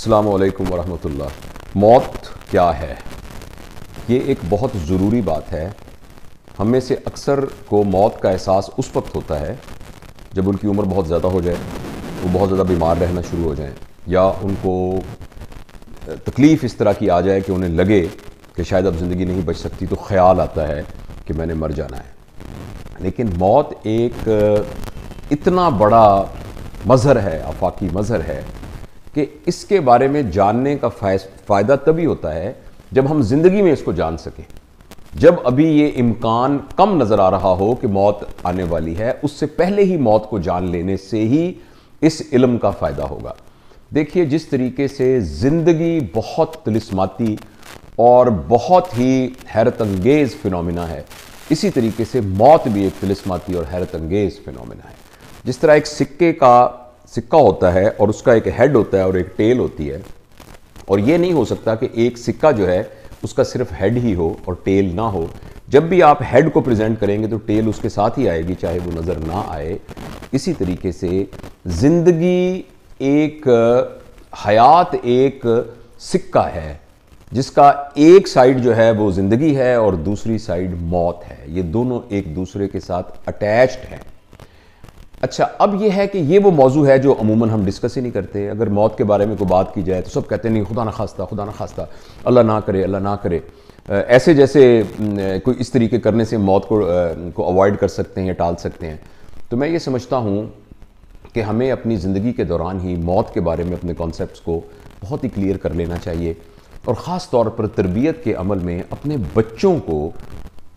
अल्लाम वरहमतुल्ला मौत क्या है ये एक बहुत ज़रूरी बात है हम में से अक्सर को मौत का एहसास उस वक्त होता है जब उनकी उम्र बहुत ज़्यादा हो जाए वो बहुत ज़्यादा बीमार रहना शुरू हो जाए या उनको तकलीफ़ इस तरह की आ जाए कि उन्हें लगे कि शायद अब ज़िंदगी नहीं बच सकती तो ख्याल आता है कि मैंने मर जाना है लेकिन मौत एक इतना बड़ा मज़हर है आफाकी मज़हर है कि इसके बारे में जानने का फ़ायदा तभी होता है जब हम ज़िंदगी में इसको जान सकें जब अभी ये इम्कान कम नज़र आ रहा हो कि मौत आने वाली है उससे पहले ही मौत को जान लेने से ही इस इल्म का फ़ायदा होगा देखिए जिस तरीके से ज़िंदगी बहुत तलिस्माती और बहुत ही हैरत अंगेज़ फिनोमिना है इसी तरीके से मौत भी एक तलिस्माती और हैरत अंगेज़ फिनोमिना है जिस तरह एक सिक्के का सिक्का होता है और उसका एक हेड होता है और एक टेल होती है और ये नहीं हो सकता कि एक सिक्का जो है उसका सिर्फ हेड ही हो और टेल ना हो जब भी आप हेड को प्रेजेंट करेंगे तो टेल उसके साथ ही आएगी चाहे वो नज़र ना आए इसी तरीके से ज़िंदगी एक हयात एक सिक्का है जिसका एक साइड जो है वो ज़िंदगी है और दूसरी साइड मौत है ये दोनों एक दूसरे के साथ अटैच्ड हैं अच्छा अब ये है कि ये वो मौजू है जो अमूमन हम डिस्कस ही नहीं करते अगर मौत के बारे में कोई बात की जाए तो सब कहते नहीं खुदा ना खास्ता खुदा ना खास्ता अल्लाह ना करे अल्लाह ना करे ऐसे जैसे कोई इस तरीके करने से मौत को को अवॉइड कर सकते हैं या टाल सकते हैं तो मैं ये समझता हूँ कि हमें अपनी ज़िंदगी के दौरान ही मौत के बारे में अपने कॉन्सेप्ट को बहुत ही क्लियर कर लेना चाहिए और ख़ास तौर पर तरबियत के अमल में अपने बच्चों को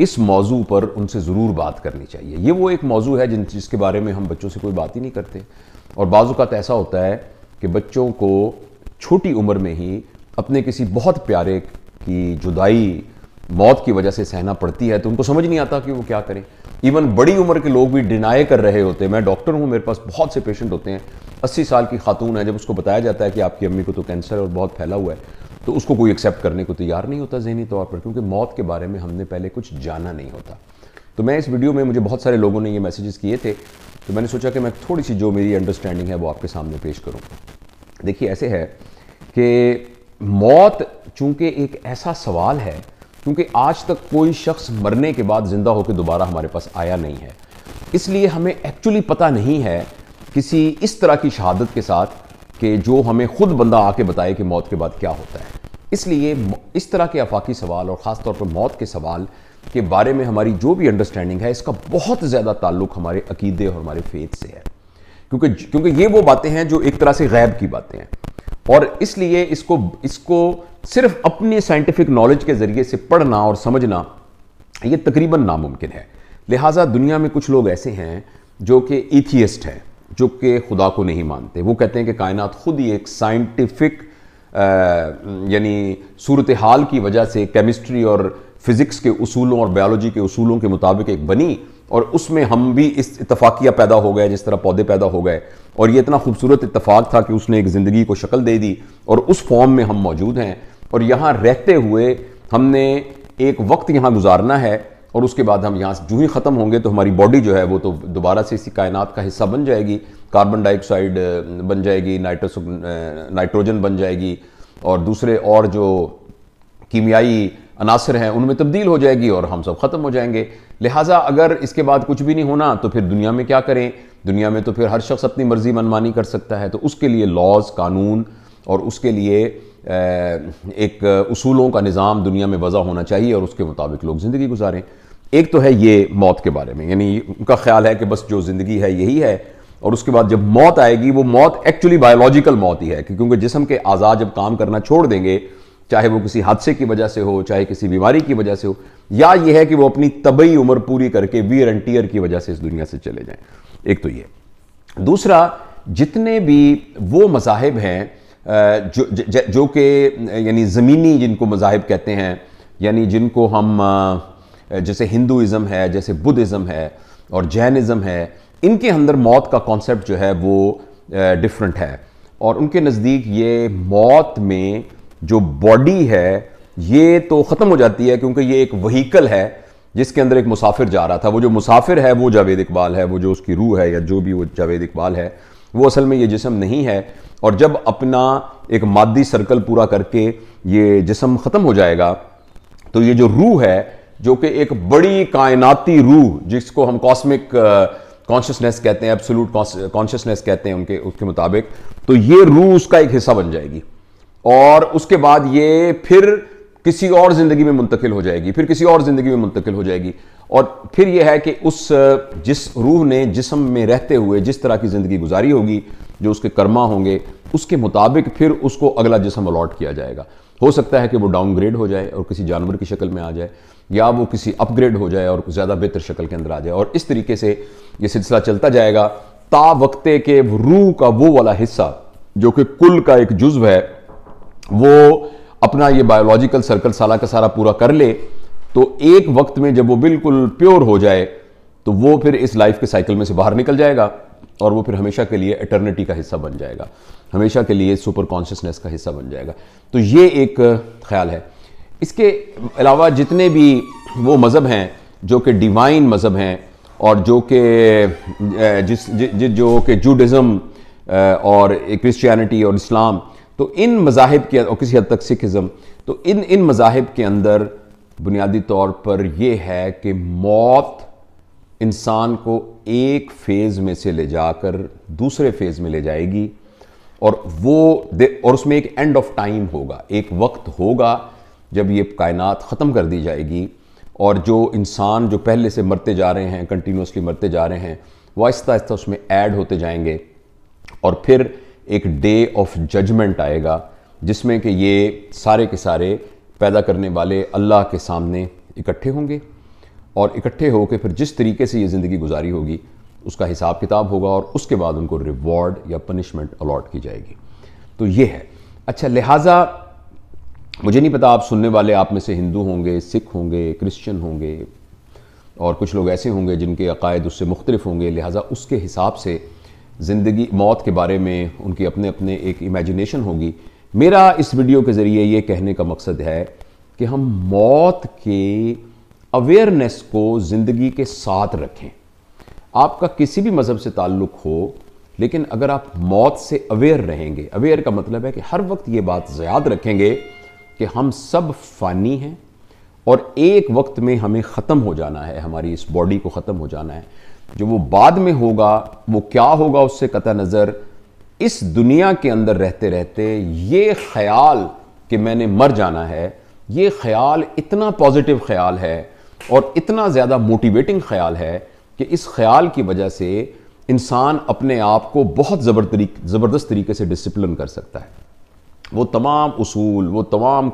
इस मौजू पर उनसे ज़रूर बात करनी चाहिए ये वो एक मौजू है जिन जिसके बारे में हम बच्चों से कोई बात ही नहीं करते और बाज़ात तो ऐसा होता है कि बच्चों को छोटी उम्र में ही अपने किसी बहुत प्यारे की जुदाई मौत की वजह से सहना पड़ती है तो उनको समझ नहीं आता कि वो क्या करें इवन बड़ी उम्र के लोग भी डिनाई कर रहे होते हैं मैं डॉक्टर हूँ मेरे पास बहुत से पेशेंट होते हैं अस्सी साल की खातून है जब उसको बताया जाता है कि आपकी अम्मी को तो कैंसर और बहुत फैला हुआ है तो उसको कोई एक्सेप्ट करने को तैयार नहीं होता जहनी तौर पर क्योंकि मौत के बारे में हमने पहले कुछ जाना नहीं होता तो मैं इस वीडियो में मुझे बहुत सारे लोगों ने ये मैसेजेस किए थे तो मैंने सोचा कि मैं थोड़ी सी जो मेरी अंडरस्टैंडिंग है वो आपके सामने पेश करूँ देखिए ऐसे है कि मौत चूंकि एक ऐसा सवाल है क्योंकि आज तक कोई शख्स मरने के बाद ज़िंदा होकर दोबारा हमारे पास आया नहीं है इसलिए हमें एक्चुअली पता नहीं है किसी इस तरह की शहादत के साथ कि जो हमें खुद बंदा आके बताए कि मौत के बाद क्या होता है इसलिए इस तरह के आफाकी सवाल और ख़ासतौर पर मौत के सवाल के बारे में हमारी जो भी अंडरस्टैंडिंग है इसका बहुत ज़्यादा ताल्लुक हमारे अकीदे और हमारे फेथ से है क्योंकि क्योंकि ये वो बातें हैं जो एक तरह से गैब की बातें हैं और इसलिए इसको इसको सिर्फ अपने साइंटिफिक नॉलेज के ज़रिए से पढ़ना और समझना ये तकरीबन नामुमकिन है लिहाजा दुनिया में कुछ लोग ऐसे हैं जो कि एथियस्ट हैं जो कि खुदा को नहीं मानते वो कहते हैं कि कायनात खुद ही एक साइंटिफिक यानी सूरत हाल की वजह से केमिस्ट्री और फिज़िक्स के असूलों और बायोलॉजी के असूलों के मुताबिक एक बनी और उसमें हम भी इस इतफाक़िया पैदा हो गए जिस तरह पौधे पैदा हो गए और ये इतना खूबसूरत इतफाक़ था कि उसने एक ज़िंदगी को शक्ल दे दी और उस फॉर्म में हम मौजूद हैं और यहाँ रहते हुए हमने एक वक्त यहाँ गुजारना है और उसके बाद हम यहाँ जूही ही ख़त्म होंगे तो हमारी बॉडी जो है वो तो दोबारा से इसी कायनात का हिस्सा बन जाएगी कार्बन डाइऑक्साइड बन जाएगी नाइट्रोस नाइट्रोजन बन जाएगी और दूसरे और जो कीमियाई अनासर हैं उनमें तब्दील हो जाएगी और हम सब ख़त्म हो जाएंगे लिहाजा अगर इसके बाद कुछ भी नहीं होना तो फिर दुनिया में क्या करें दुनिया में तो फिर हर शख्स अपनी मर्ज़ी मनमानी कर सकता है तो उसके लिए लॉज कानून और उसके लिए एक उसूलों का निज़ाम दुनिया में वज़ा होना चाहिए और उसके मुताबिक लोग ज़िंदगी गुजारें एक तो है ये मौत के बारे में यानी उनका ख्याल है कि बस जो ज़िंदगी है यही है और उसके बाद जब मौत आएगी वो मौत एक्चुअली बायोलॉजिकल मौत ही है क्योंकि जिसम के आजाद जब काम करना छोड़ देंगे चाहे वो किसी हादसे की वजह से हो चाहे किसी बीमारी की वजह से हो या ये है कि वो अपनी तबई उम्र पूरी करके वीर एंड टीयर की वजह से इस दुनिया से चले जाएं एक तो ये दूसरा जितने भी वो मजाहब हैं जो ज, ज, जो कि यानी ज़मीनी जिनको मजाहब कहते हैं यानी जिनको हम जैसे हिंदुज़म है जैसे बुद्धिज़्म है और जैनिज़्म है इनके अंदर मौत का कॉन्सेप्ट जो है वो डिफरेंट है और उनके नज़दीक ये मौत में जो बॉडी है ये तो ख़त्म हो जाती है क्योंकि ये एक वहीकल है जिसके अंदर एक मुसाफिर जा रहा था वो जो मुसाफिर है वो जावेद इकबाल है वो जो उसकी रूह है या जो भी वो जावेद इकबाल है वो असल में ये जिसम नहीं है और जब अपना एक मादी सर्कल पूरा करके ये जिसम ख़त्म हो जाएगा तो ये जो रूह है जो कि एक बड़ी कायनाती रूह जिसको हम कॉस्मिक कॉन्शियसनेस uh, कहते हैं एब्सोलूट कॉन्शियसनेस कहते हैं उनके उसके मुताबिक तो ये रूह उसका एक हिस्सा बन जाएगी और उसके बाद ये फिर किसी और जिंदगी में मुंतकिल हो जाएगी फिर किसी और जिंदगी में मुंतकिल हो जाएगी और फिर यह है कि उस जिस रूह ने जिसम में रहते हुए जिस तरह की ज़िंदगी गुजारी होगी जो उसके कर्मा होंगे उसके मुताबिक फिर उसको अगला जिसम अलॉट किया जाएगा हो सकता है कि वो डाउनग्रेड हो जाए और किसी जानवर की शक्ल में आ जाए या वो किसी अपग्रेड हो जाए और ज़्यादा बेहतर शक्ल के अंदर आ जाए और इस तरीके से ये सिलसिला चलता जाएगा ता वक्ते के रूह का वो वाला हिस्सा जो कि कुल का एक जुज्व है वो अपना ये बायोलॉजिकल सर्कल सारा का सारा पूरा कर ले तो एक वक्त में जब वो बिल्कुल प्योर हो जाए तो वो फिर इस लाइफ के साइकिल में से बाहर निकल जाएगा और वो फिर हमेशा के लिए एटर्निटी का हिस्सा बन जाएगा हमेशा के लिए सुपर कॉन्शियसनेस का हिस्सा बन जाएगा तो ये एक ख्याल है इसके अलावा जितने भी वो मज़हब हैं जो कि डिवाइन मज़हब हैं और जो कि जिस जि, जो कि जूडिज़म और क्रिश्चियनिटी और इस्लाम तो इन मजाहब के और किसी हद तक सिखज़म तो इन इन मजाहब के अंदर बुनियादी तौर पर यह है कि मौत इंसान को एक फेज़ में से ले जाकर दूसरे फेज़ में ले जाएगी और वो और उसमें एक एंड ऑफ टाइम होगा एक वक्त होगा जब ये कायनात ख़त्म कर दी जाएगी और जो इंसान जो पहले से मरते जा रहे हैं कंटिन्यूसली मरते जा रहे हैं वो आहिस्ता आहिस्ता उसमें ऐड होते जाएंगे और फिर एक डे ऑफ जजमेंट आएगा जिसमें कि ये सारे के सारे पैदा करने वाले अल्लाह के सामने इकट्ठे होंगे और इकट्ठे होकर फिर जिस तरीके से ये ज़िंदगी गुजारी होगी उसका हिसाब किताब होगा और उसके बाद उनको रिवॉर्ड या पनिशमेंट अलॉट की जाएगी तो ये है अच्छा लिहाजा मुझे नहीं पता आप सुनने वाले आप में से हिंदू होंगे सिख होंगे क्रिश्चियन होंगे और कुछ लोग ऐसे होंगे जिनके अकायद उससे मुख्तलिफ होंगे लिहाजा उसके हिसाब से ज़िंदगी मौत के बारे में उनकी अपने अपने एक इमेजिनेशन होगी मेरा इस वीडियो के ज़रिए ये कहने का मकसद है कि हम मौत के अवेयरनेस को ज़िंदगी के साथ रखें आपका किसी भी मज़हब से ताल्लुक़ हो लेकिन अगर आप मौत से अवेयर रहेंगे अवेयर का मतलब है कि हर वक्त ये बात याद रखेंगे कि हम सब फ़ानी हैं और एक वक्त में हमें ख़त्म हो जाना है हमारी इस बॉडी को ख़त्म हो जाना है जो वो बाद में होगा वो क्या होगा उससे कत नज़र इस दुनिया के अंदर रहते रहते ये ख्याल कि मैंने मर जाना है ये ख्याल इतना पॉजिटिव ख्याल है और इतना ज़्यादा मोटिवेटिंग ख्याल है कि इस ख्याल की वजह से इंसान अपने आप को बहुत ज़बर ज़बरदस्त तरीके से डिसिप्लिन कर सकता है वो तमाम उसूल वो तमाम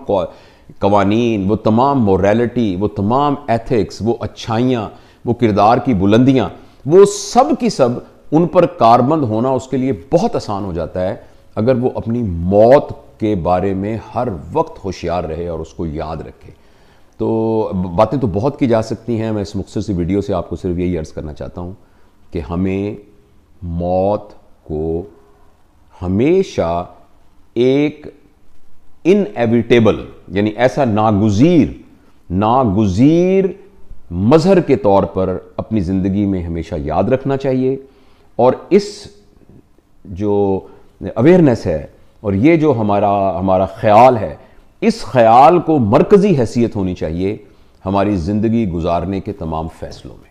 कवानीन वो तमाम मोरलिटी वो तमाम एथिक्स वो अच्छाइयाँ वो किरदार की बुलंदियाँ वो सब की सब उन पर कारबंद होना उसके लिए बहुत आसान हो जाता है अगर वो अपनी मौत के बारे में हर वक्त होशियार रहे और उसको याद रखे तो बातें तो बहुत की जा सकती हैं मैं इस मुख्तर सी वीडियो से आपको सिर्फ यही अर्ज़ करना चाहता हूँ कि हमें मौत को हमेशा एक इनएविटेबल यानी ऐसा नागुजीर नागुजीर मज़हर के तौर पर अपनी ज़िंदगी में हमेशा याद रखना चाहिए और इस जो अवेयरनेस है और ये जो हमारा हमारा ख्याल है इस ख्याल को मरकजी हैसियत होनी चाहिए हमारी ज़िंदगी गुजारने के तमाम फैसलों में